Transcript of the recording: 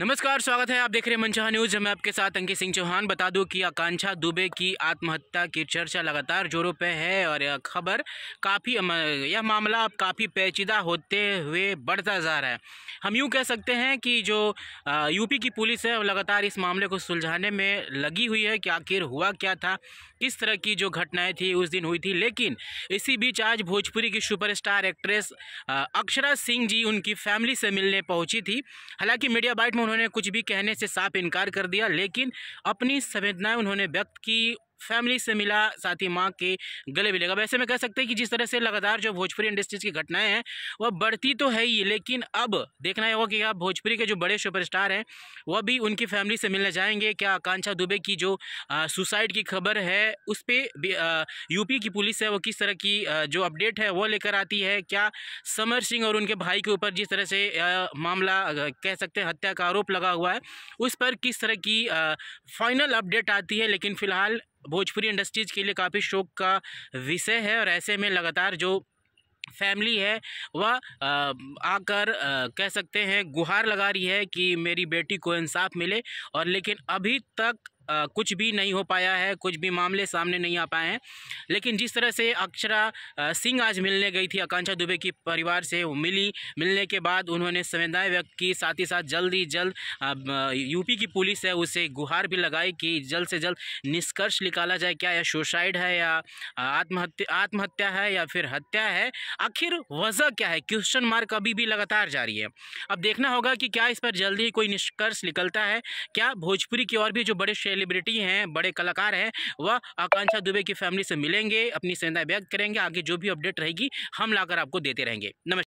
नमस्कार स्वागत है आप देख रहे हैं मनचाहा न्यूज़ मैं आपके साथ अंकित सिंह चौहान बता दूं कि आकांक्षा दुबे की आत्महत्या की चर्चा लगातार जोरों पर है और यह खबर काफ़ी यह मामला अब काफ़ी पेचीदा होते हुए बढ़ता जा रहा है हम यूँ कह सकते हैं कि जो यूपी की पुलिस है लगातार इस मामले को सुलझाने में लगी हुई है कि आखिर हुआ क्या था किस तरह की जो घटनाएँ थी उस दिन हुई थी लेकिन इसी बीच आज भोजपुरी की सुपरस्टार एक्ट्रेस अक्षरा सिंह जी उनकी फैमिली से मिलने पहुँची थी हालाँकि मीडिया बाइट में उन्होंने कुछ भी कहने से साफ इनकार कर दिया लेकिन अपनी संवेदनाएं उन्होंने व्यक्त की फैमिली से मिला साथ ही माँ के गले भी लगा वैसे में कह सकते हैं कि जिस तरह से लगातार जो भोजपुरी इंडस्ट्रीज की घटनाएं हैं वह बढ़ती तो है ही लेकिन अब देखना होगा कि आप भोजपुरी के जो बड़े सुपरस्टार हैं वह भी उनकी फैमिली से मिलने जाएंगे क्या आकांक्षा दुबे की जो सुसाइड की खबर है उस पर यूपी की पुलिस है वो किस तरह की आ, जो अपडेट है वो लेकर आती है क्या समर सिंह और उनके भाई के ऊपर जिस तरह से आ, मामला कह सकते हैं हत्या का आरोप लगा हुआ है उस पर किस तरह की फाइनल अपडेट आती है लेकिन फिलहाल भोजपुरी इंडस्ट्रीज़ के लिए काफ़ी शोक का विषय है और ऐसे में लगातार जो फैमिली है वह आकर आ, कह सकते हैं गुहार लगा रही है कि मेरी बेटी को इंसाफ मिले और लेकिन अभी तक आ, कुछ भी नहीं हो पाया है कुछ भी मामले सामने नहीं आ पाए हैं लेकिन जिस तरह से अक्षरा सिंह आज मिलने गई थी आकांक्षा दुबे की परिवार से मिली मिलने के बाद उन्होंने संवेदनाएं व्यक्त की साथ ही साथ जल्द ही जल्द यूपी की पुलिस है उसे गुहार भी लगाई कि जल्द से जल्द निष्कर्ष निकाला जाए क्या यह सुसाइड है या आत्महत्या आत्महत्या है या फिर हत्या है आखिर वजह क्या है क्वेश्चन मार्क अभी भी लगातार जारी है अब देखना होगा कि क्या इस पर जल्दी ही कोई निष्कर्ष निकलता है क्या भोजपुरी की और भी जो बड़े सेलिब्रिटी हैं बड़े कलाकार हैं वह आकांक्षा दुबे की फैमिली से मिलेंगे अपनी सेंधा व्यक्त करेंगे आगे जो भी अपडेट रहेगी हम लाकर आपको देते रहेंगे नमस्कार